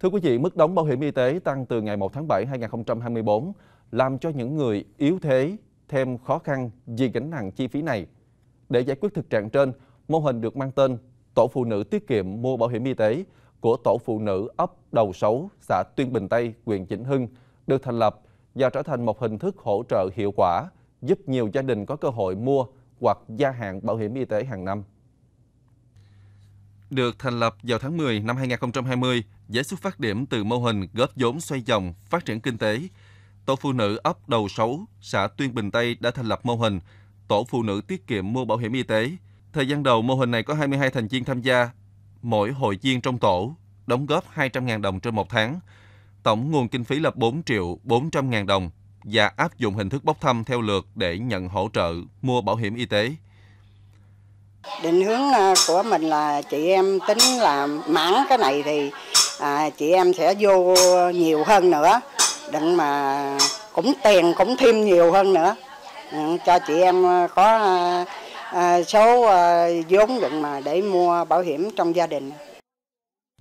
Thưa quý vị, mức đóng bảo hiểm y tế tăng từ ngày 1 tháng 7 2024 làm cho những người yếu thế thêm khó khăn vì gánh nặng chi phí này. Để giải quyết thực trạng trên, mô hình được mang tên Tổ phụ nữ tiết kiệm mua bảo hiểm y tế của Tổ phụ nữ ấp Đầu Sấu, xã Tuyên Bình Tây, huyện chỉnh Hưng được thành lập và trở thành một hình thức hỗ trợ hiệu quả giúp nhiều gia đình có cơ hội mua hoặc gia hạn bảo hiểm y tế hàng năm. Được thành lập vào tháng 10 năm 2020 với xuất phát điểm từ mô hình góp vốn xoay vòng phát triển kinh tế, Tổ phụ nữ ấp Đầu xấu, xã Tuyên Bình Tây đã thành lập mô hình Tổ phụ nữ tiết kiệm mua bảo hiểm y tế. Thời gian đầu mô hình này có 22 thành viên tham gia, mỗi hội viên trong tổ đóng góp 200.000 đồng trên một tháng. Tổng nguồn kinh phí là 4 triệu 400.000 đồng và áp dụng hình thức bốc thăm theo lượt để nhận hỗ trợ mua bảo hiểm y tế. Định hướng à, của mình là chị em tính là mãn cái này thì à, chị em sẽ vô nhiều hơn nữa, định mà cũng tiền cũng thêm nhiều hơn nữa ừ, cho chị em à, có à, à, số à, vốn định mà để mua bảo hiểm trong gia đình.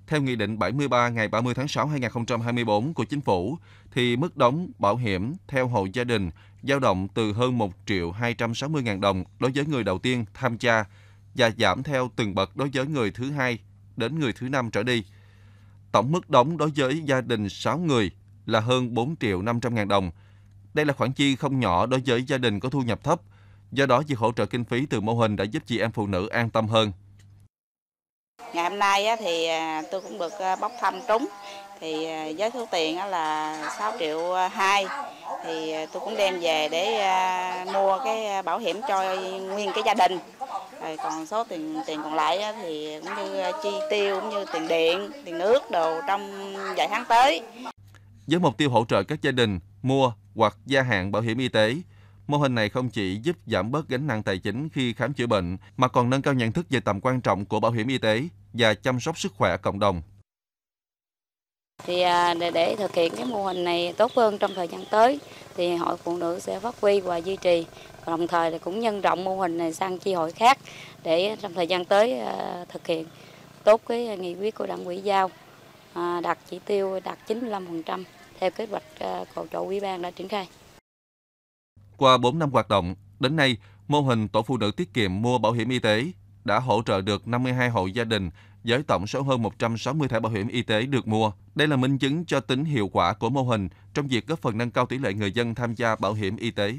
Theo Nghị định 73 ngày 30 tháng 6 2024 của Chính phủ, thì mức đóng bảo hiểm theo hộ gia đình dao động từ hơn 1 triệu 260 ngàn đồng đối với người đầu tiên tham gia và giảm theo từng bậc đối với người thứ hai đến người thứ năm trở đi. Tổng mức đóng đối với gia đình 6 người là hơn 4 triệu 500 ngàn đồng. Đây là khoản chi không nhỏ đối với gia đình có thu nhập thấp, do đó việc hỗ trợ kinh phí từ mô hình đã giúp chị em phụ nữ an tâm hơn. Ngày hôm nay thì à, tôi cũng được à, bốc thăm trúng thì à, với số tiền là 6 triệu 2 thì tôi cũng đem về để mua cái bảo hiểm cho nguyên cái gia đình rồi còn số tiền tiền còn lại thì cũng như à, chi tiêu cũng như tiền điện tiền nước đồ trong vài tháng tới với mục tiêu hỗ trợ các gia đình mua hoặc gia hạn bảo hiểm y tế mô hình này không chỉ giúp giảm bớt gánh nặng tài chính khi khám chữa bệnh mà còn nâng cao nhận thức về tầm quan trọng của bảo hiểm y tế và chăm sóc sức khỏe cộng đồng thì à, để, để thực hiện cái mô hình này tốt hơn trong thời gian tới thì hội phụ nữ sẽ phát huy và duy trì đồng thời là cũng nhân rộng mô hình này sang chi hội khác để trong thời gian tới ờ, thực hiện tốt cái nghị quyết của đảng ủy giao ờ, đạt chỉ tiêu đạt 95% theo kế hoạch ờ, cầu trộn ủy ban đã triển khai. Qua 4 năm hoạt động, đến nay, mô hình tổ phụ nữ tiết kiệm mua bảo hiểm y tế đã hỗ trợ được 52 hộ gia đình với tổng số hơn 160 thẻ bảo hiểm y tế được mua. Đây là minh chứng cho tính hiệu quả của mô hình trong việc góp phần nâng cao tỷ lệ người dân tham gia bảo hiểm y tế.